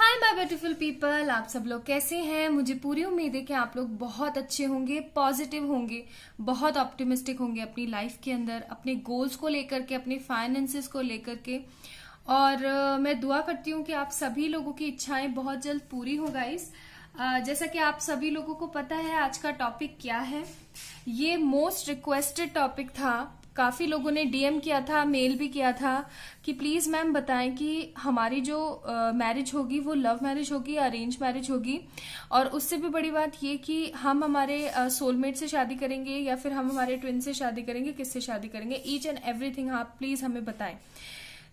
Hi my beautiful people आप सब लोग कैसे हैं मुझे पूरी उम्मीद है कि आप लोग बहुत अच्छे होंगे पॉजिटिव होंगे बहुत ऑप्टिमिस्टिक होंगे अपनी लाइफ के अंदर अपने गोल्स को लेकर के अपने फाइनेंसेस को लेकर के और uh, मैं दुआ करती हूँ कि आप सभी लोगों की इच्छाएं बहुत जल्द पूरी हो गाइस uh, जैसा कि आप सभी लोगों को पता है आज का टॉपिक क्या है ये मोस्ट रिक्वेस्टेड टॉपिक था काफ़ी लोगों ने डीएम किया था मेल भी किया था कि प्लीज़ मैम बताएं कि हमारी जो मैरिज होगी वो लव मैरिज होगी अरेंज मैरिज होगी और उससे भी बड़ी बात ये कि हम हमारे सोलमेट से शादी करेंगे या फिर हम हमारे ट्विन से शादी करेंगे किससे शादी करेंगे ईच एंड एवरीथिंग आप प्लीज़ हमें बताएं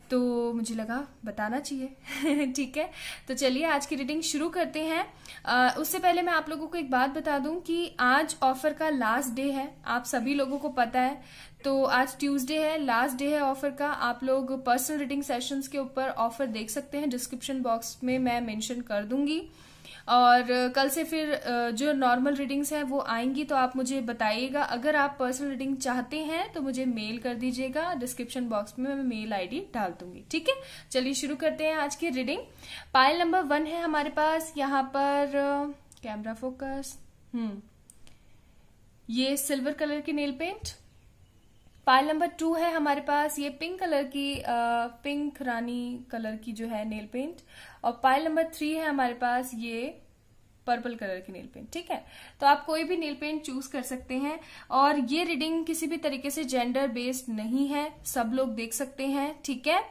तो मुझे लगा बताना चाहिए ठीक है तो चलिए आज की रीडिंग शुरू करते हैं आ, उससे पहले मैं आप लोगों को एक बात बता दूं कि आज ऑफर का लास्ट डे है आप सभी लोगों को पता है तो आज ट्यूसडे है लास्ट डे है ऑफर का आप लोग पर्सनल रीडिंग सेशंस के ऊपर ऑफर देख सकते हैं डिस्क्रिप्शन बॉक्स में मैं मेंशन कर दूंगी और कल से फिर जो नॉर्मल रीडिंग्स हैं वो आएंगी तो आप मुझे बताइएगा अगर आप पर्सनल रीडिंग चाहते हैं तो मुझे मेल कर दीजिएगा डिस्क्रिप्शन बॉक्स में मैं मेल आईडी डाल दूंगी ठीक है चलिए शुरू करते हैं आज की रीडिंग पायल नंबर वन है हमारे पास यहाँ पर कैमरा फोकस हम्म ये सिल्वर कलर की nail paint pile number two है हमारे पास ये पिंक कलर की आ, पिंक रानी कलर की जो है नेल पेंट और पाइल नंबर थ्री है हमारे पास ये पर्पल कलर की नेल पेंट ठीक है तो आप कोई भी नेल पेंट चूज कर सकते हैं और ये रीडिंग किसी भी तरीके से जेंडर बेस्ड नहीं है सब लोग देख सकते हैं ठीक है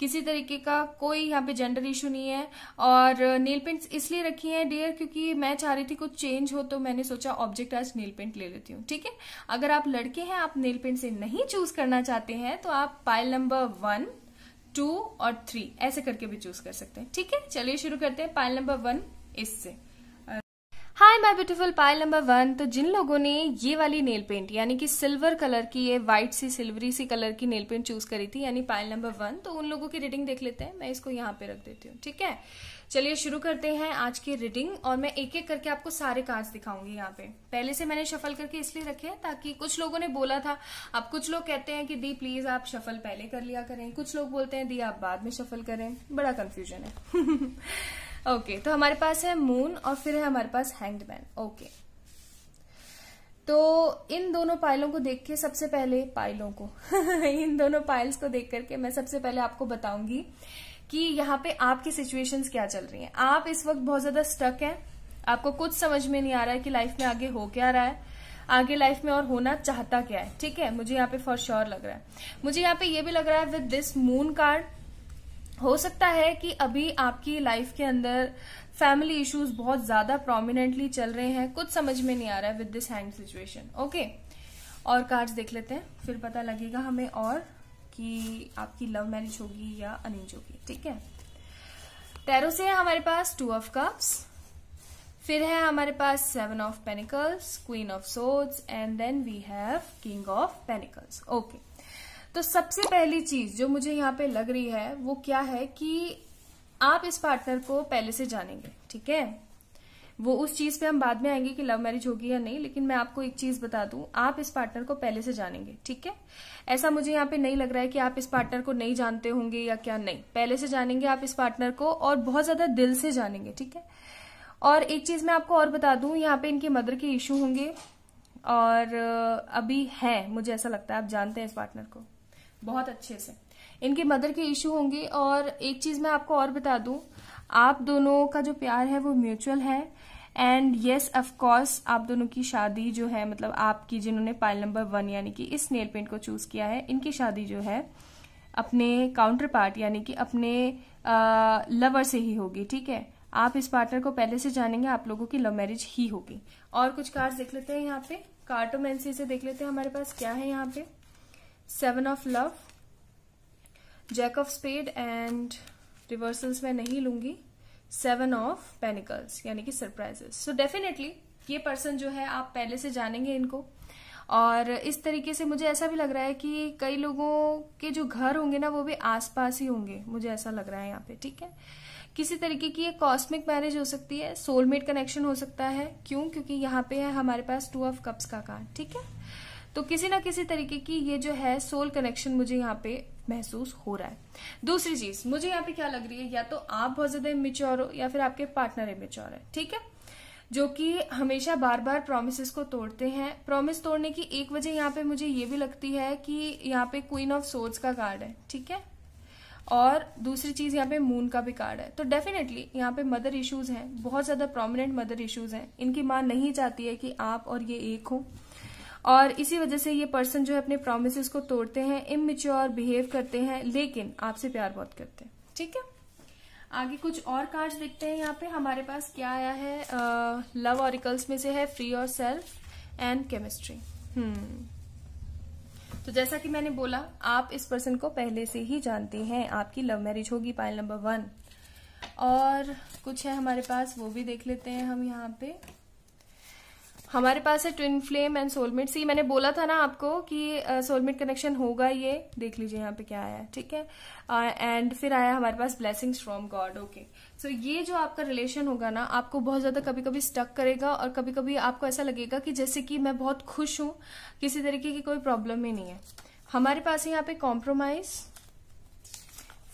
किसी तरीके का कोई यहाँ पे जेंडर इशू नहीं है और नेल पेंट्स इसलिए रखी हैं डियर क्योंकि मैं चाह रही थी कुछ चेंज हो तो मैंने सोचा ऑब्जेक्ट आज नेल पेंट ले लेती हूँ ठीक है अगर आप लड़के हैं आप नेल पेंट से नहीं चूज करना चाहते हैं तो आप पाइल नंबर वन टू और थ्री ऐसे करके भी चूज कर सकते हैं ठीक है चलिए शुरू करते हैं पाइल नंबर वन इससे hi my beautiful pile number one तो जिन लोगों ने ये वाली नेल पेंट यानी कि सिल्वर कलर की ये व्हाइट सी सिल्वरी सी कलर की नेल पेंट चूज करी थी यानी पाइल नंबर वन तो उन लोगों की रीडिंग देख लेते हैं मैं इसको यहाँ पे रख देती हूँ ठीक है चलिए शुरू करते हैं आज की रीडिंग और मैं एक एक करके आपको सारे कार्ड्स दिखाऊंगी यहाँ पे पहले से मैंने शफल करके इसलिए रखे हैं ताकि कुछ लोगों ने बोला था अब कुछ लोग कहते हैं कि दी प्लीज आप शफल पहले कर लिया करें कुछ लोग बोलते हैं दी आप बाद में शफल करें बड़ा कंफ्यूजन है ओके okay, तो हमारे पास है मून और फिर है हमारे पास हैंडमैन ओके okay. तो इन दोनों पाइलों को देख के सबसे पहले पाइलों को इन दोनों पाइल्स को देख करके मैं सबसे पहले आपको बताऊंगी कि यहाँ पे आपकी सिचुएशंस क्या चल रही हैं आप इस वक्त बहुत ज्यादा स्टक हैं आपको कुछ समझ में नहीं आ रहा है कि लाइफ में आगे हो क्या रहा है आगे लाइफ में और होना चाहता क्या है ठीक है मुझे यहाँ पे फॉर श्योर लग रहा है मुझे यहाँ पे ये भी लग रहा है विद दिस मून कार्ड हो सकता है कि अभी आपकी लाइफ के अंदर फैमिली इश्यूज बहुत ज्यादा प्रोमिनेंटली चल रहे हैं कुछ समझ में नहीं आ रहा है with this hand situation okay और कार्ड्स देख लेते हैं फिर पता लगेगा हमें और कि आपकी लव मैरिज होगी या अरेंज होगी ठीक है टैरो से है हमारे पास टू ऑफ कप्स फिर है हमारे पास seven of pentacles queen of swords and then we have king of pentacles okay तो सबसे पहली चीज जो मुझे यहां पे लग रही है वो क्या है कि आप इस पार्टनर को पहले से जानेंगे ठीक है वो उस चीज पे हम बाद में आएंगे कि लव मैरिज होगी या नहीं लेकिन मैं आपको एक चीज बता दूं आप इस पार्टनर को पहले से जानेंगे ठीक है ऐसा मुझे यहाँ पे नहीं लग रहा है कि आप इस पार्टनर को नहीं जानते होंगे या क्या नहीं पहले से जानेंगे आप इस पार्टनर को और बहुत ज्यादा दिल से जानेंगे ठीक है और एक चीज मैं आपको और बता दूं यहाँ पे इनके मदर के इशू होंगे और अभी है मुझे ऐसा लगता है आप जानते हैं इस पार्टनर को बहुत अच्छे से इनके मदर के इशू होंगे और एक चीज मैं आपको और बता दूं आप दोनों का जो प्यार है वो म्यूचुअल है एंड येस ऑफकोर्स आप दोनों की शादी जो है मतलब आपकी जिन्होंने पाइल नंबर वन यानी कि इस नेल पेंट को चूज किया है इनकी शादी जो है अपने काउंटर पार्ट यानी कि अपने लवर से ही होगी ठीक है आप इस पार्टनर को पहले से जानेंगे आप लोगों की लव मैरिज ही होगी और कुछ कार्ड देख लेते हैं यहाँ पे कार्टोमेंसी से देख लेते हैं हमारे पास क्या है यहाँ पे seven of love jack of spade and reversals मैं नहीं लूंगी सेवन ऑफ पेनिकल्स यानी कि सरप्राइजेस सो डेफिनेटली ये पर्सन जो है आप पहले से जानेंगे इनको और इस तरीके से मुझे ऐसा भी लग रहा है कि कई लोगों के जो घर होंगे ना वो भी आसपास ही होंगे मुझे ऐसा लग रहा है यहाँ पे ठीक है किसी तरीके की ये कॉस्मिक मैरिज हो सकती है सोलमेट कनेक्शन हो सकता है क्यों क्योंकि यहाँ पे है हमारे पास टू ऑफ कप्स का कार्ड ठीक है तो किसी ना किसी तरीके की ये जो है सोल कनेक्शन मुझे यहाँ पे महसूस हो रहा है दूसरी चीज मुझे यहाँ पे क्या लग रही है या तो आप बहुत ज्यादा इमेच्योर हो या फिर आपके पार्टनर इमेच्योर है ठीक है जो कि हमेशा बार बार प्रोमिस को तोड़ते हैं प्रोमिस तोड़ने की एक वजह यहाँ पे मुझे ये भी लगती है कि यहाँ पे क्वीन ऑफ सोर्स का कार्ड है ठीक है और दूसरी चीज यहाँ पे मून का भी कार्ड है तो डेफिनेटली यहाँ पे मदर इश्यूज हैं बहुत ज्यादा प्रोमिनेंट मदर इश्यूज हैं इनकी मां नहीं चाहती है कि आप और ये एक हो और इसी वजह से ये पर्सन जो है अपने प्रोमिस को तोड़ते हैं इमेच्योर बिहेव करते हैं लेकिन आपसे प्यार बहुत करते हैं ठीक है आगे कुछ और कार्ड देखते हैं यहाँ पे हमारे पास क्या आया है लव ऑरिकल्स में से है फ्री और सेल्फ एंड केमिस्ट्री हम्म तो जैसा कि मैंने बोला आप इस पर्सन को पहले से ही जानते हैं आपकी लव मैरिज होगी पाइल नंबर वन और कुछ है हमारे पास वो भी देख लेते हैं हम यहाँ पे हमारे पास है ट्विन फ्लेम एंड सोलमेट सी मैंने बोला था ना आपको कि सोलमेट uh, कनेक्शन होगा ये देख लीजिए यहाँ पे क्या आया ठीक है एंड uh, फिर आया हमारे पास blessings from God okay so ये जो आपका रिलेशन होगा ना आपको बहुत ज्यादा कभी कभी स्टक करेगा और कभी कभी आपको ऐसा लगेगा कि जैसे कि मैं बहुत खुश हूं किसी तरीके की कोई प्रॉब्लम ही नहीं है हमारे पास है यहाँ पे कॉम्प्रोमाइज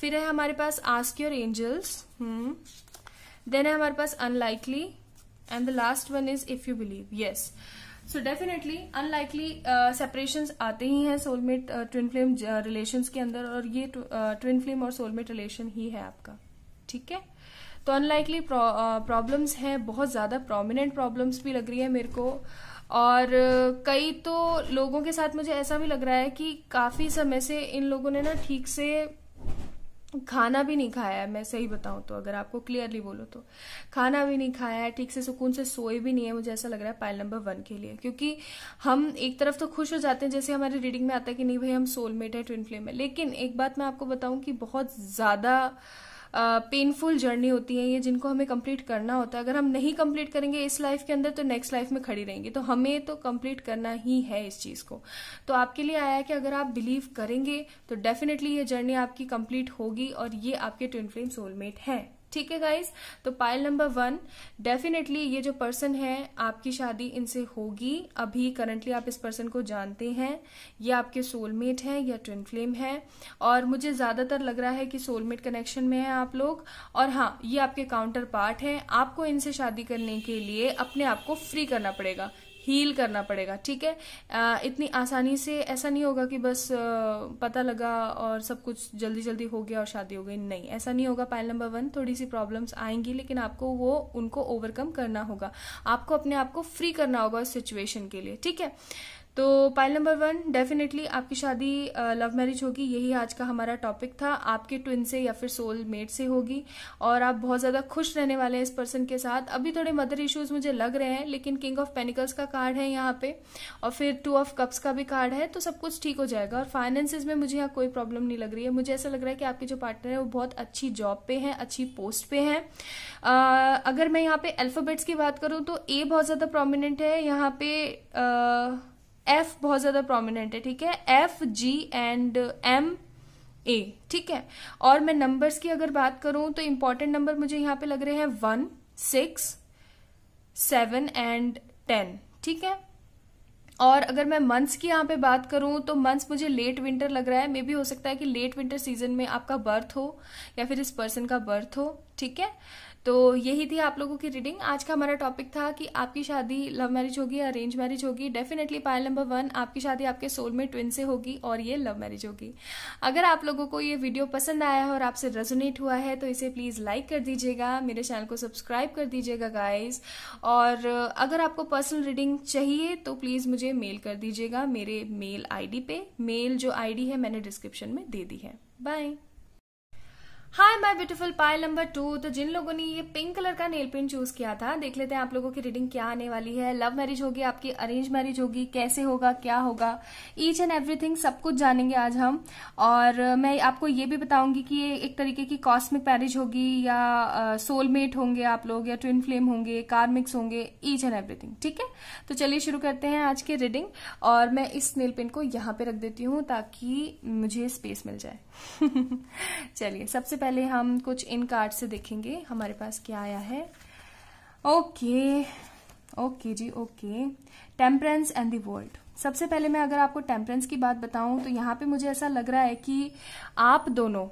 फिर है हमारे पास आस्क योर एंजल्स देन है हमारे पास unlikely and the last one is if you believe yes so definitely unlikely separation आते ही हैं सोलमेट ट्विन फ्लेम रिलेशन के अंदर और ये ट्विन फ्लेम uh, और सोलमेट रिलेशन ही है आपका ठीक है तो अनलाइकली प्रॉब्लम्स uh, हैं बहुत ज़्यादा प्रोमिनेंट प्रॉब्लम्स भी लग रही है मेरे को और uh, कई तो लोगों के साथ मुझे ऐसा भी लग रहा है कि काफ़ी समय से इन लोगों ने ना ठीक से खाना भी नहीं खाया है मैं सही बताऊं तो अगर आपको क्लियरली बोलो तो खाना भी नहीं खाया है ठीक से सुकून से सोए भी नहीं है मुझे ऐसा लग रहा है पाइल नंबर वन के लिए क्योंकि हम एक तरफ तो खुश हो जाते हैं जैसे हमारी रीडिंग में आता है कि नहीं भाई हम सोलमेट है ट्विन फ्लेम है लेकिन एक बात मैं आपको बताऊं कि बहुत ज्यादा पेनफुल जर्नी होती है ये जिनको हमें कंप्लीट करना होता है अगर हम नहीं कंप्लीट करेंगे इस लाइफ के अंदर तो नेक्स्ट लाइफ में खड़ी रहेंगी तो हमें तो कंप्लीट करना ही है इस चीज को तो आपके लिए आया है कि अगर आप बिलीव करेंगे तो डेफिनेटली ये जर्नी आपकी कंप्लीट होगी और ये आपके ट्विन फ्लेम सोलमेट है ठीक है गाइज तो पाइल नंबर वन डेफिनेटली ये जो पर्सन है आपकी शादी इनसे होगी अभी करंटली आप इस पर्सन को जानते हैं ये आपके सोलमेट हैं या ट्विन फ्लेम है और मुझे ज़्यादातर लग रहा है कि सोलमेट कनेक्शन में है आप लोग और हाँ ये आपके काउंटर पार्ट है आपको इनसे शादी करने के लिए अपने आप को फ्री करना पड़ेगा हील करना पड़ेगा ठीक है इतनी आसानी से ऐसा नहीं होगा कि बस पता लगा और सब कुछ जल्दी जल्दी हो गया और शादी हो गई नहीं ऐसा नहीं होगा पाइल नंबर वन थोड़ी सी प्रॉब्लम्स आएंगी लेकिन आपको वो उनको ओवरकम करना होगा आपको अपने आप को फ्री करना होगा उस सिचुएशन के लिए ठीक है तो पाइल नंबर वन डेफिनेटली आपकी शादी लव मैरिज होगी यही आज का हमारा टॉपिक था आपके ट्विन से या फिर सोल मेट से होगी और आप बहुत ज़्यादा खुश रहने वाले हैं इस पर्सन के साथ अभी थोड़े मदर इश्यूज मुझे लग रहे हैं लेकिन किंग ऑफ पेनिकल्स का कार्ड है यहाँ पे और फिर टू ऑफ कप्स का भी कार्ड है तो सब कुछ ठीक हो जाएगा और फाइनेंस में मुझे यहाँ कोई प्रॉब्लम नहीं लग रही है मुझे ऐसा लग रहा है कि आपके जो पार्टनर है वो बहुत अच्छी जॉब पे है अच्छी पोस्ट पे है अगर मैं यहाँ पे अल्फ़ाबेट्स की बात करूँ तो ए बहुत ज़्यादा प्रोमिनेंट है यहाँ पे आ, एफ बहुत ज्यादा प्रोमिनेंट है ठीक है F G and M A ठीक है और मैं नंबर्स की अगर बात करूं तो इंपॉर्टेंट नंबर मुझे यहां पे लग रहे हैं one six seven and ten ठीक है और अगर मैं मंथ्स की यहां पे बात करूं तो मंथ्स मुझे लेट विंटर लग रहा है मे भी हो सकता है कि लेट विंटर सीजन में आपका बर्थ हो या फिर इस पर्सन का बर्थ हो ठीक है तो यही थी आप लोगों की रीडिंग आज का हमारा टॉपिक था कि आपकी शादी लव मैरिज होगी या अरेंज मैरिज होगी डेफिनेटली पायल नंबर वन आपकी शादी आपके सोल में ट्विन से होगी और ये लव मैरिज होगी अगर आप लोगों को ये वीडियो पसंद आया है और आपसे रेजोनेट हुआ है तो इसे प्लीज़ लाइक कर दीजिएगा मेरे चैनल को सब्सक्राइब कर दीजिएगा गाइज और अगर आपको पर्सनल रीडिंग चाहिए तो प्लीज़ मुझे मेल कर दीजिएगा मेरे मेल आई पे मेल जो आईडी है मैंने डिस्क्रिप्शन में दे दी है bye hi my beautiful pile number two तो जिन लोगों ने ये पिंक कलर का नेल पेंट चूज किया था देख लेते हैं आप लोगों की रीडिंग क्या आने वाली है लव मैरिज होगी आपकी अरेंज मैरिज होगी कैसे होगा क्या होगा ईच एंड एवरीथिंग सब कुछ जानेंगे आज हम और मैं आपको ये भी बताऊंगी कि ये एक तरीके की कॉस्मिक मैरिज होगी या सोलमेट होंगे आप लोग या ट्विन फ्लेम होंगे कार्मिक्स होंगे ईच एंड एवरीथिंग ठीक है तो चलिए शुरू करते हैं आज की रीडिंग और मैं इस नेल पेंट को यहाँ पे रख देती हूँ ताकि मुझे स्पेस मिल जाए चलिए सबसे पहले हम कुछ इन कार्ड से देखेंगे हमारे पास क्या आया है ओके ओके जी okay temperance and the world सबसे पहले मैं अगर आपको टेम्परेंस की बात बताऊं तो यहां पे मुझे ऐसा लग रहा है कि आप दोनों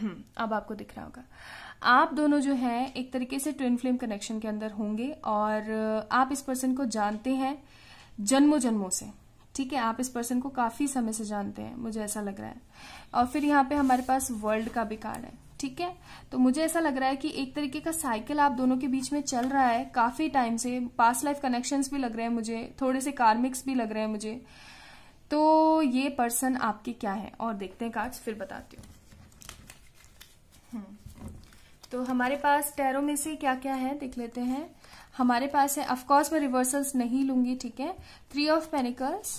हम्म, अब आपको दिख रहा होगा आप दोनों जो हैं एक तरीके से ट्विन फ्लेम कनेक्शन के अंदर होंगे और आप इस पर्सन को जानते हैं जन्मों जन्मों से ठीक है आप इस पर्सन को काफी समय से जानते हैं मुझे ऐसा लग रहा है और फिर यहाँ पे हमारे पास वर्ल्ड का भी कार्ड है ठीक है तो मुझे ऐसा लग रहा है कि एक तरीके का साइकिल आप दोनों के बीच में चल रहा है काफी टाइम से पास लाइफ कनेक्शंस भी लग रहे हैं मुझे थोड़े से कार्मिक्स भी लग रहे हैं मुझे तो ये पर्सन आपके क्या है और देखते हैं कार्ड्स फिर बताती हूँ हम्म, तो हमारे पास टैरो में से क्या क्या है देख लेते हैं हमारे पास है अफकोर्स मैं रिवर्सल्स नहीं लूंगी ठीक है three of pentacles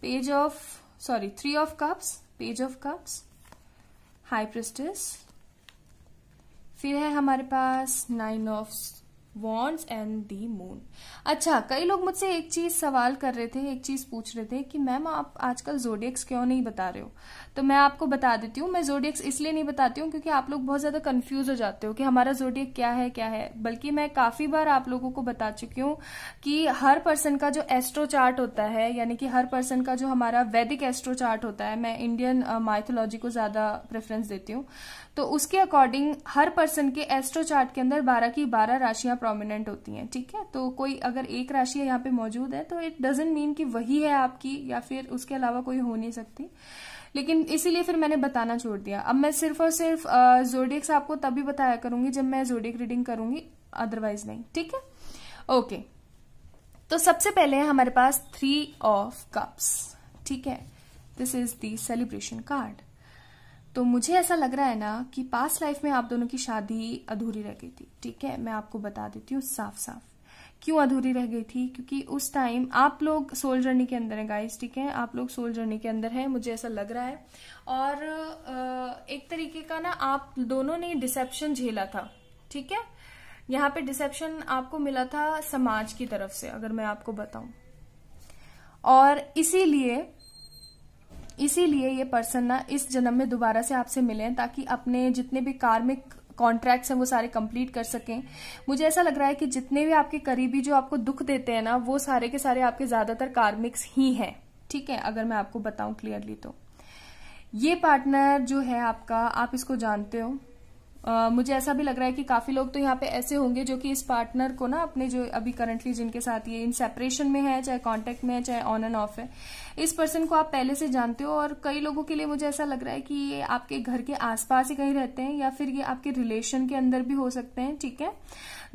page of sorry three of cups page of cups high priestess फिर है हमारे पास nine of wands and the moon अच्छा कई लोग मुझसे एक चीज सवाल कर रहे थे एक चीज पूछ रहे थे कि मैम आप आजकल जोडियक्स क्यों नहीं बता रहे हो तो मैं आपको बता देती हूँ मैं जोडियक्स इसलिए नहीं बताती हूँ क्योंकि आप लोग बहुत ज्यादा कंफ्यूज हो जाते हो कि हमारा जोडियक क्या है क्या है बल्कि मैं काफी बार आप लोगों को बता चुकी हूँ कि हर पर्सन का जो एस्ट्रो चार्ट होता है यानी कि हर पर्सन का जो हमारा वैदिक एस्ट्रो चार्ट होता है मैं इंडियन माइथोलॉजी को ज्यादा प्रेफरेंस देती हूँ तो उसके अकॉर्डिंग हर पर्सन के एस्ट्रो चार्ट के अंदर बारह की बारह राशियां प्रोमिनेंट होती हैं ठीक है तो कोई अगर एक राशि यहाँ पे मौजूद है तो इट डजेंट मीन कि वही है आपकी या फिर उसके अलावा कोई हो नहीं सकती लेकिन इसीलिए फिर मैंने बताना छोड़ दिया अब मैं सिर्फ और सिर्फ जोडिक्स आपको तभी बताया करूंगी जब मैं जोडिक रीडिंग करूंगी अदरवाइज नहीं ठीक है ओके okay. तो सबसे पहले है हमारे पास थ्री ऑफ कप्स ठीक है this is the celebration card तो मुझे ऐसा लग रहा है ना कि पास्ट लाइफ में आप दोनों की शादी अधूरी रह गई थी ठीक है मैं आपको बता देती हूँ साफ साफ क्यों अधूरी रह गई थी क्योंकि उस टाइम आप लोग सोल जर्नी के अंदर हैं गाइस ठीक है आप लोग सोल जर्नी के अंदर हैं मुझे ऐसा लग रहा है और एक तरीके का ना आप दोनों ने डिसेप्शन झेला था ठीक है यहाँ पे डिसेप्शन आपको मिला था समाज की तरफ से अगर मैं आपको बताऊं और इसीलिए इसीलिए ये पर्सन ना इस जन्म में दोबारा से आपसे मिले ताकि अपने जितने भी कार्मिक कॉन्ट्रैक्ट्स हैं वो सारे कंप्लीट कर सकें मुझे ऐसा लग रहा है कि जितने भी आपके करीबी जो आपको दुख देते हैं ना वो सारे के सारे आपके ज्यादातर कार्मिक्स ही हैं ठीक है अगर मैं आपको बताऊं क्लियरली तो ये पार्टनर जो है आपका आप इसको जानते हो मुझे ऐसा भी लग रहा है कि काफी लोग तो यहाँ पे ऐसे होंगे जो कि इस पार्टनर को ना अपने जो अभी करंटली जिनके साथ ये इन सेपरेशन में है चाहे कांटेक्ट में है चाहे ऑन एंड ऑफ है इस पर्सन को आप पहले से जानते हो और कई लोगों के लिए मुझे ऐसा लग रहा है कि ये आपके घर के आसपास ही कहीं रहते हैं या फिर ये आपके रिलेशन के अंदर भी हो सकते हैं ठीक है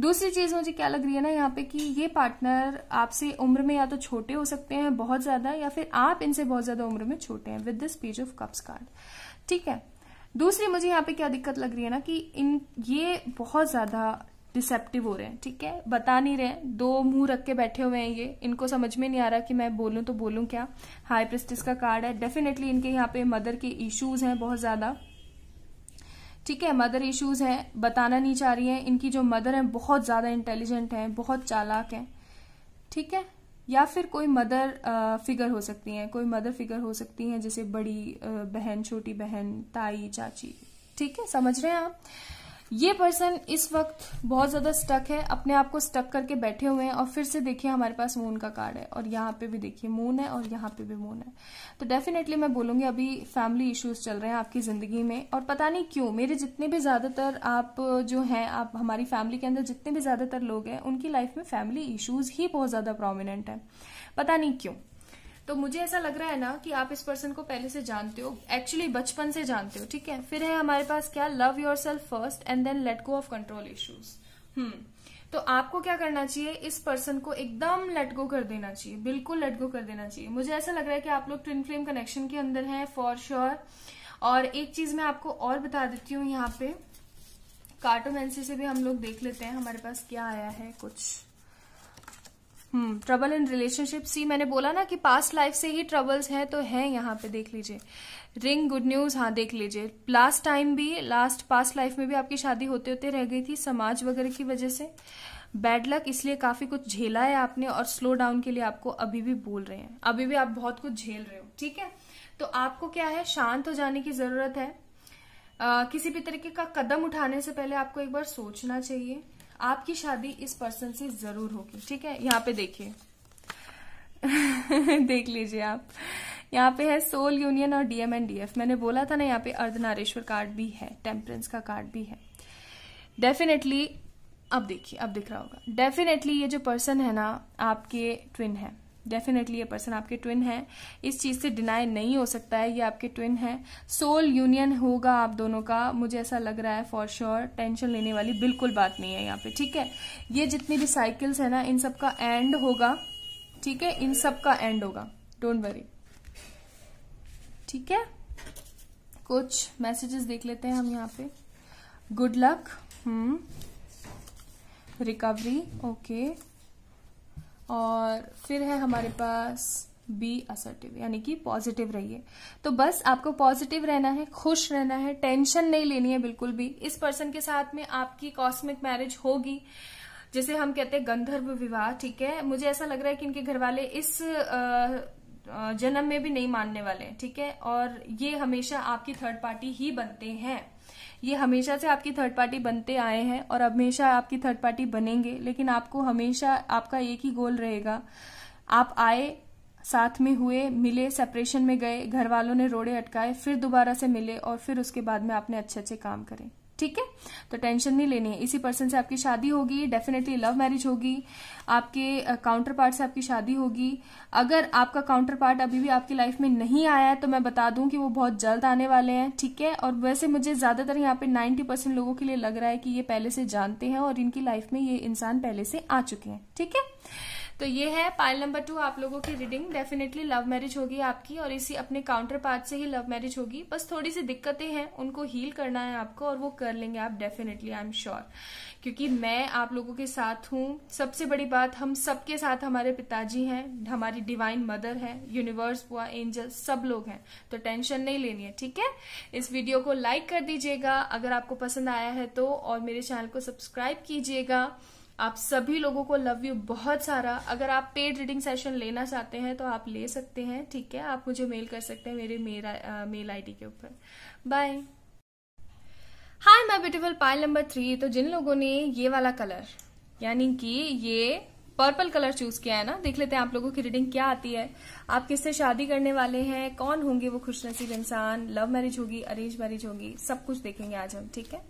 दूसरी चीज मुझे क्या लग रही है ना यहाँ पे कि ये पार्टनर आपसे उम्र में या तो छोटे हो सकते हैं बहुत ज्यादा या फिर आप इनसे बहुत ज्यादा उम्र में छोटे हैं with this page of cups card ठीक है दूसरी मुझे यहाँ पे क्या दिक्कत लग रही है ना कि इन ये बहुत ज्यादा डिसेप्टिव हो रहे हैं ठीक है बता नहीं रहे हैं दो मुंह रख के बैठे हुए हैं ये इनको समझ में नहीं आ रहा कि मैं बोलूं तो बोलूं क्या हाई प्रेस्टिस का कार्ड है डेफिनेटली इनके यहाँ पे मदर के इश्यूज हैं बहुत ज्यादा ठीक है मदर इश्यूज हैं बताना नहीं चाह रही है इनकी जो मदर है बहुत ज्यादा इंटेलिजेंट है बहुत चालाक है ठीक है या फिर कोई मदर फिगर हो सकती हैं कोई मदर फिगर हो सकती हैं जैसे बड़ी बहन छोटी बहन ताई चाची ठीक है समझ रहे हैं आप ये पर्सन इस वक्त बहुत ज्यादा स्टक है अपने आप को स्टक करके बैठे हुए हैं और फिर से देखिए हमारे पास मून का कार्ड है और यहाँ पे भी देखिए मून है और यहाँ पे भी मून है तो डेफिनेटली मैं बोलूंगी अभी फैमिली इश्यूज चल रहे हैं आपकी जिंदगी में और पता नहीं क्यों मेरे जितने भी ज्यादातर आप जो हैं आप हमारी फैमिली के अंदर जितने भी ज्यादातर लोग हैं उनकी लाइफ में फैमिली इशूज ही बहुत ज्यादा प्रोमिनेंट है पता नहीं क्यों तो मुझे ऐसा लग रहा है ना कि आप इस पर्सन को पहले से जानते हो एक्चुअली बचपन से जानते हो ठीक है फिर है हमारे पास क्या love yourself first and then let go of control issues hmm तो आपको क्या करना चाहिए इस पर्सन को एकदम लेट गो कर देना चाहिए बिल्कुल लेट गो कर देना चाहिए मुझे ऐसा लग रहा है कि आप लोग ट्विन फ्लेम कनेक्शन के अंदर हैं फॉर श्योर sure. और एक चीज मैं आपको और बता देती हूँ यहाँ पे कार्टोमेंसी से भी हम लोग देख लेते हैं हमारे पास क्या आया है कुछ ट्रबल इन रिलेशनशिप सी मैंने बोला ना कि पास्ट लाइफ से ही ट्रबल्स हैं तो हैं यहाँ पे देख लीजिए रिंग गुड न्यूज हाँ देख लीजिए लास्ट टाइम भी लास्ट पास्ट लाइफ में भी आपकी शादी होते होते रह गई थी समाज वगैरह की वजह से बैड लक इसलिए काफी कुछ झेला है आपने और स्लो डाउन के लिए आपको अभी भी बोल रहे हैं अभी भी आप बहुत कुछ झेल रहे हो ठीक है तो आपको क्या है शांत हो जाने की जरूरत है आ, किसी भी तरीके का कदम उठाने से पहले आपको एक बार सोचना चाहिए आपकी शादी इस पर्सन से जरूर होगी ठीक है यहाँ पे देखिए देख लीजिए आप यहाँ पे है सोल यूनियन और डीएम एंड डीएफ मैंने बोला था ना यहाँ पे अर्धनारेश्वर कार्ड भी है टेम्परेंस का कार्ड भी है डेफिनेटली अब देखिए अब दिख रहा होगा डेफिनेटली ये जो पर्सन है ना आपके ट्विन है डेफिनेटली ये पर्सन आपके ट्विन है इस चीज़ से डिनाई नहीं हो सकता है ये आपके ट्विन है सोल यूनियन होगा आप दोनों का मुझे ऐसा लग रहा है फॉर श्योर टेंशन लेने वाली बिल्कुल बात नहीं है यहाँ पे ठीक है ये जितनी भी साइकिल्स है ना इन सब का एंड होगा ठीक है इन सब का एंड होगा डोंट वरी ठीक है कुछ मैसेजेस देख लेते हैं हम यहाँ पे good luck hmm recovery okay okay. और फिर है हमारे पास बी असर्टिव यानी कि पॉजिटिव रहिए तो बस आपको पॉजिटिव रहना है खुश रहना है टेंशन नहीं लेनी है बिल्कुल भी इस पर्सन के साथ में आपकी कॉस्मिक मैरिज होगी जिसे हम कहते हैं गंधर्व विवाह ठीक है मुझे ऐसा लग रहा है कि इनके घर वाले इस आ, जन्म में भी नहीं मानने वाले ठीक है और ये हमेशा आपकी थर्ड पार्टी ही बनते हैं ये हमेशा से आपकी थर्ड पार्टी बनते आए हैं और हमेशा आपकी थर्ड पार्टी बनेंगे लेकिन आपको हमेशा आपका एक ही गोल रहेगा आप आए साथ में हुए मिले सेपरेशन में गए घर वालों ने रोड़े अटकाए फिर दोबारा से मिले और फिर उसके बाद में आपने अच्छे अच्छे काम करें ठीक है तो टेंशन नहीं लेनी है इसी पर्सन से आपकी शादी होगी डेफिनेटली लव मैरिज होगी आपके काउंटर पार्ट से आपकी शादी होगी अगर आपका काउंटर पार्ट अभी भी आपकी लाइफ में नहीं आया है तो मैं बता दूं कि वो बहुत जल्द आने वाले हैं ठीक है और वैसे मुझे ज्यादातर यहाँ पे 90 परसेंट लोगों के लिए लग रहा है कि ये पहले से जानते हैं और इनकी लाइफ में ये इंसान पहले से आ चुके हैं ठीक है तो ये है पाइल नंबर टू आप लोगों की रीडिंग डेफिनेटली लव मैरिज होगी आपकी और इसी अपने काउंटर पार्ट से ही लव मैरिज होगी बस थोड़ी सी दिक्कतें हैं उनको हील करना है आपको और वो कर लेंगे आप डेफिनेटली आई एम श्योर क्योंकि मैं आप लोगों के साथ हूँ सबसे बड़ी बात हम सबके साथ हमारे पिताजी हैं हमारी डिवाइन मदर है यूनिवर्स हुआ एंजल सब लोग हैं तो टेंशन नहीं लेनी है ठीक है इस वीडियो को लाइक कर दीजिएगा अगर आपको पसंद आया है तो और मेरे चैनल को सब्सक्राइब कीजिएगा आप सभी लोगों को लव यू बहुत सारा अगर आप पेड रीडिंग सेशन लेना चाहते हैं तो आप ले सकते हैं ठीक है आप मुझे मेल कर सकते हैं मेरे मेल मेल आईडी के ऊपर bye hi my beautiful pile number three तो जिन लोगों ने ये वाला कलर यानी कि ये पर्पल कलर चूज किया है ना देख लेते हैं आप लोगों की रीडिंग क्या आती है आप किससे शादी करने वाले हैं कौन होंगे वो खुशनसीब इंसान लव मैरिज होगी अरेंज मैरिज होगी सब कुछ देखेंगे आज हम ठीक है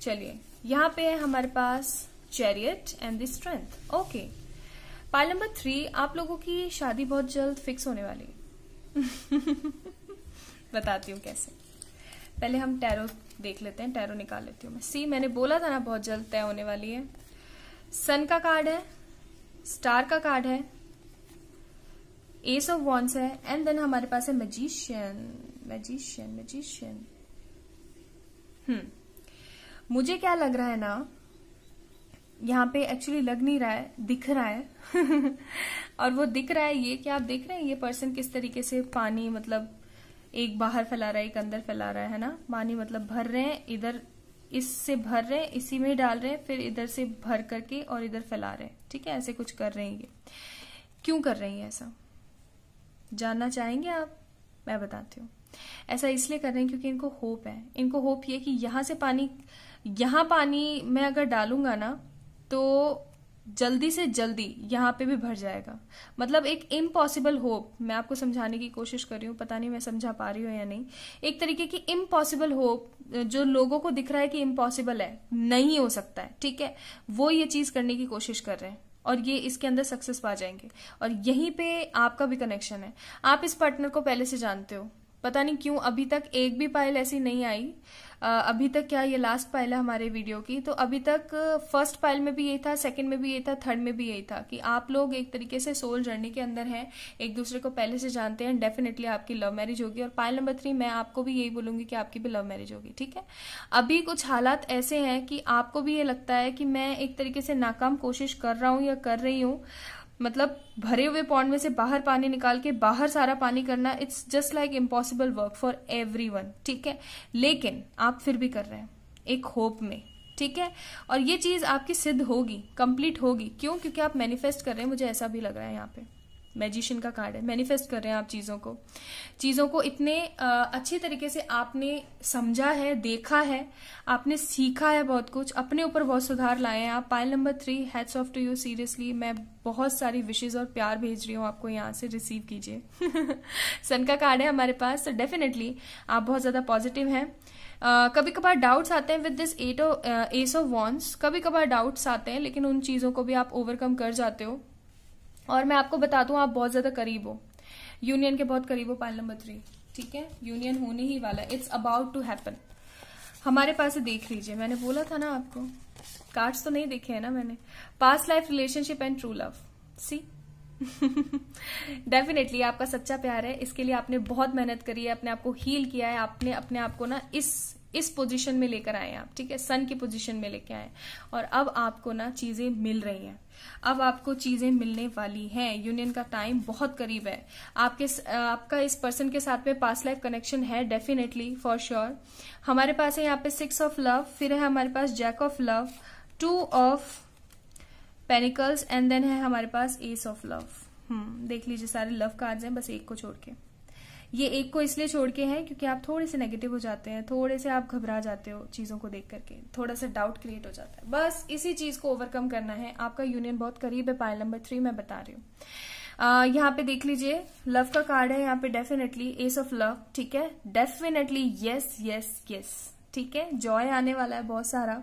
चलिए यहाँ पे है हमारे पास chariot and the strength okay pile number three आप लोगों की शादी बहुत जल्द फिक्स होने वाली बताती हूँ कैसे पहले हम टैरो देख लेते हैं टैरो निकाल लेती हूँ मैं सी मैंने बोला था ना बहुत जल्द तय होने वाली है सन का कार्ड है स्टार का कार्ड है एस ऑफ वॉन्स है एंड देन हमारे पास है मजिशियन मजिशियन मजिशियन हम्म मुझे क्या लग रहा है ना यहाँ पे एक्चुअली लग नहीं रहा है दिख रहा है और वो दिख रहा है ये कि आप देख रहे हैं ये पर्सन किस तरीके से पानी मतलब एक बाहर फैला रहा है एक अंदर फैला रहा है ना पानी मतलब भर रहे हैं इधर इससे भर रहे हैं इसी में डाल रहे हैं फिर इधर से भर करके और इधर फैला रहे हैं ठीक है ऐसे कुछ कर रहे हैं ये क्यों कर रहे हैं ऐसा जानना चाहेंगे आप मैं बताती हूँ ऐसा इसलिए कर रहे हैं क्योंकि इनको होप है इनको होप ये कि यहां से पानी यहां पानी मैं अगर डालूंगा ना तो जल्दी से जल्दी यहाँ पे भी भर जाएगा मतलब एक इम्पॉसिबल होप मैं आपको समझाने की कोशिश कर रही हूँ पता नहीं मैं समझा पा रही हूँ या नहीं एक तरीके की इम्पॉसिबल होप जो लोगों को दिख रहा है कि इम्पॉसिबल है नहीं हो सकता है ठीक है वो ये चीज करने की कोशिश कर रहे हैं और ये इसके अंदर सक्सेस पा जाएंगे और यहीं पे आपका भी कनेक्शन है आप इस पार्टनर को पहले से जानते हो पता नहीं क्यों अभी तक एक भी पायल ऐसी नहीं आई अभी तक क्या ये लास्ट फाइल है हमारे वीडियो की तो अभी तक फर्स्ट फाइल में भी यही था सेकंड में भी यही था थर्ड में भी यही था कि आप लोग एक तरीके से सोल जर्नी के अंदर हैं एक दूसरे को पहले से जानते हैं डेफिनेटली आपकी लव मैरिज होगी और पाइल नंबर थ्री मैं आपको भी यही बोलूंगी कि आपकी भी लव मैरिज होगी ठीक है अभी कुछ हालात ऐसे हैं कि आपको भी ये लगता है कि मैं एक तरीके से नाकाम कोशिश कर रहा हूँ या कर रही हूँ मतलब भरे हुए पॉन्ड में से बाहर पानी निकाल के बाहर सारा पानी करना it's just like impossible work for every ठीक है लेकिन आप फिर भी कर रहे हैं एक होप में ठीक है और ये चीज आपकी सिद्ध होगी कंप्लीट होगी क्यों क्योंकि आप मैनिफेस्ट कर रहे हैं मुझे ऐसा भी लग रहा है यहाँ पे मैजिशियन का कार्ड है मैनिफेस्ट कर रहे हैं आप चीज़ों को चीज़ों को इतने अच्छे तरीके से आपने समझा है देखा है आपने सीखा है बहुत कुछ अपने ऊपर बहुत सुधार लाए हैं आप pile number three hats off to you seriously मैं बहुत सारी विशेज और प्यार भेज रही हूँ आपको यहाँ से रिसीव कीजिए सन का कार्ड है हमारे पास तो डेफिनेटली आप बहुत ज़्यादा पॉजिटिव हैं Uh, कभी कभार डाउट्स आते हैं with this eight ace of wands कभी कभार डाउट्स आते हैं लेकिन उन चीज़ों को भी आप ओवरकम कर जाते हो और मैं आपको बता दूं आप बहुत ज्यादा करीब हो यूनियन के बहुत करीब हो पाइल नंबर थ्री ठीक है यूनियन होने ही वाला इट्स अबाउट टू हैपन हमारे पास देख लीजिए मैंने बोला था ना आपको कार्ड्स तो नहीं देखे हैं ना मैंने past life relationship and true love see definitely आपका सच्चा प्यार है इसके लिए आपने बहुत मेहनत करी है अपने आप को हील किया है आपने अपने आप को ना इस इस पोजीशन में लेकर आए आप ठीक है सन की पोजीशन में लेकर आए और अब आपको ना चीजें मिल रही हैं अब आपको चीजें मिलने वाली हैं यूनियन का टाइम बहुत करीब है आपके आपका इस पर्सन के साथ में पास लाइफ कनेक्शन है डेफिनेटली फॉर श्योर हमारे पास है यहाँ पे सिक्स ऑफ लव फिर है हमारे पास jack of love two of pentacles and then है हमारे पास एस ऑफ लव हम्म देख लीजिए सारे लव कार्ड्स हैं बस एक को छोड़ के ये एक को इसलिए छोड़ के हैं क्योंकि आप थोड़े से नेगेटिव हो जाते हैं थोड़े से आप घबरा जाते हो चीजों को देख करके थोड़ा सा डाउट क्रिएट हो जाता है बस इसी चीज को ओवरकम करना है आपका यूनियन बहुत करीब है पायल नंबर थ्री मैं बता रही हूँ यहाँ पे देख लीजिए लव का कार्ड है यहाँ पे डेफिनेटली एस ऑफ लव ठीक है डेफिनेटली यस यस यस ठीक है जॉय आने वाला है बहुत सारा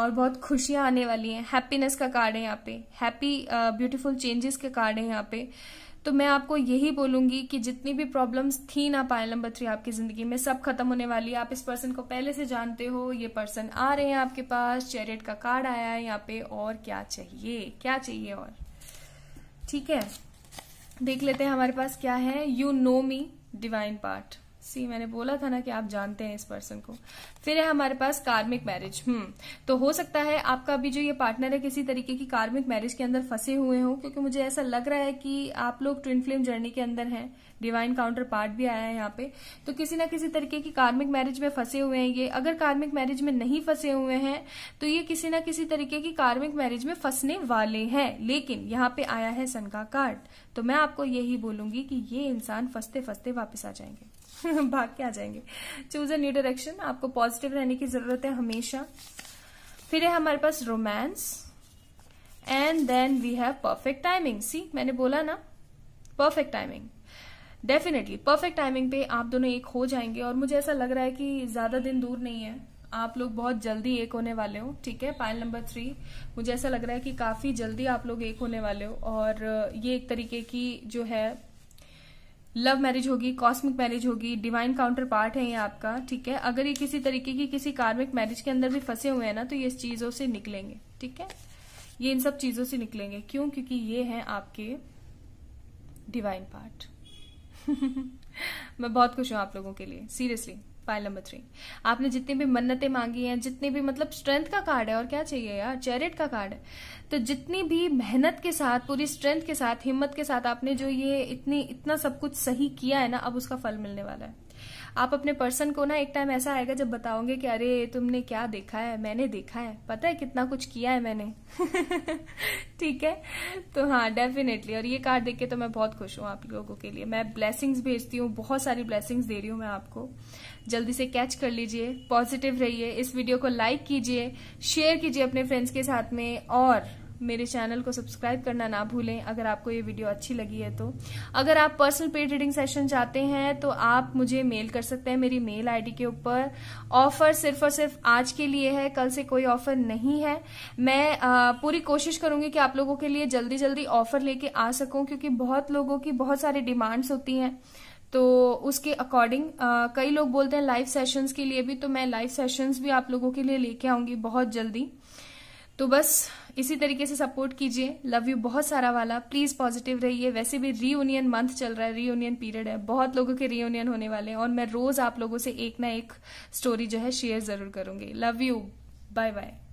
और बहुत खुशियां आने वाली हैं हैप्पीनेस का कार्ड है यहाँ पे हैप्पी ब्यूटीफुल चेंजेस के कार्ड है यहाँ पे तो मैं आपको यही बोलूंगी कि जितनी भी प्रॉब्लम्स थी ना पायल नंबर थ्री आपकी जिंदगी में सब खत्म होने वाली है आप इस पर्सन को पहले से जानते हो ये पर्सन आ रहे हैं आपके पास चैरियट का कार्ड आया है यहाँ पे और क्या चाहिए क्या चाहिए और ठीक है देख लेते हैं हमारे पास क्या है you know me divine part see मैंने बोला था ना कि आप जानते हैं इस पर्सन को फिर है हमारे पास कार्मिक मैरिज हम्म तो हो सकता है आपका अभी जो ये पार्टनर है किसी तरीके की कार्मिक मैरिज के अंदर फंसे हुए हो क्योंकि मुझे ऐसा लग रहा है कि आप लोग ट्विन फ्लेम जर्नी के अंदर हैं डिवाइन काउंटर पार्ट भी आया है यहाँ पे तो किसी ना किसी तरीके की कार्मिक मैरिज में फंसे हुए हैं ये अगर कार्मिक मैरिज में नहीं फंसे हुए हैं तो ये किसी ना किसी तरीके की कार्मिक मैरिज में फंसने वाले हैं लेकिन यहाँ पे आया है सन का कार्ड तो मैं आपको यही बोलूंगी कि ये इंसान फंसते फंसते वापस आ जाएंगे भाग के आ जाएंगे चूज अ न्यू डायरेक्शन आपको पॉजिटिव रहने की जरूरत है हमेशा फिर है हमारे पास romance and then we have perfect timing see मैंने बोला ना perfect timing definitely perfect timing पे आप दोनों एक हो जाएंगे और मुझे ऐसा लग रहा है कि ज्यादा दिन दूर नहीं है आप लोग बहुत जल्दी एक होने वाले हो ठीक है पाइल नंबर थ्री मुझे ऐसा लग रहा है कि काफी जल्दी आप लोग एक होने वाले हो और ये एक तरीके की जो है लव मैरिज होगी कॉस्मिक मैरिज होगी डिवाइन काउंटर पार्ट है ये आपका ठीक है अगर ये किसी तरीके की किसी कार्मिक मैरिज के अंदर भी फंसे हुए हैं ना तो ये इस चीजों से निकलेंगे ठीक है ये इन सब चीजों से निकलेंगे क्यों क्योंकि ये हैं आपके डिवाइन पार्ट मैं बहुत खुश हूं आप लोगों के लिए सीरियसली फाइल नंबर थ्री आपने जितनी भी मन्नतें मांगी हैं जितनी भी मतलब स्ट्रेंथ का कार्ड है और क्या चाहिए यार चैरिट का कार्ड है तो जितनी भी मेहनत के साथ पूरी स्ट्रेंथ के साथ हिम्मत के साथ आपने जो ये इतनी इतना सब कुछ सही किया है ना अब उसका फल मिलने वाला है आप अपने पर्सन को ना एक टाइम ऐसा आएगा जब बताओगे कि अरे तुमने क्या देखा है मैंने देखा है पता है कितना कुछ किया है मैंने ठीक है तो हाँ डेफिनेटली और ये कार्ड देख के तो मैं बहुत खुश हूँ आप लोगों के लिए मैं ब्लेसिंग्स भेजती हूँ बहुत सारी ब्लेसिंग्स दे रही हूँ मैं आपको जल्दी से कैच कर लीजिए पॉजिटिव रहिए इस वीडियो को लाइक कीजिए शेयर कीजिए अपने फ्रेंड्स के साथ में और मेरे चैनल को सब्सक्राइब करना ना भूलें अगर आपको ये वीडियो अच्छी लगी है तो अगर आप पर्सनल पेड रीडिंग सेशन चाहते हैं तो आप मुझे मेल कर सकते हैं मेरी मेल आईडी के ऊपर ऑफर सिर्फ और सिर्फ आज के लिए है कल से कोई ऑफर नहीं है मैं आ, पूरी कोशिश करूंगी कि आप लोगों के लिए जल्दी जल्दी ऑफर लेके आ सकूं क्योंकि बहुत लोगों की बहुत सारी डिमांड्स होती हैं तो उसके अकॉर्डिंग कई लोग बोलते हैं लाइव सेशंस के लिए भी तो मैं लाइव सेशंस भी आप लोगों के लिए लेके आऊंगी बहुत जल्दी तो बस इसी तरीके से सपोर्ट कीजिए लव यू बहुत सारा वाला प्लीज पॉजिटिव रहिए वैसे भी रीयूनियन मंथ चल रहा है रीयूनियन पीरियड है बहुत लोगों के रीयूनियन होने वाले हैं और मैं रोज आप लोगों से एक ना एक स्टोरी जो है शेयर जरूर करूंगी लव यू बाय बाय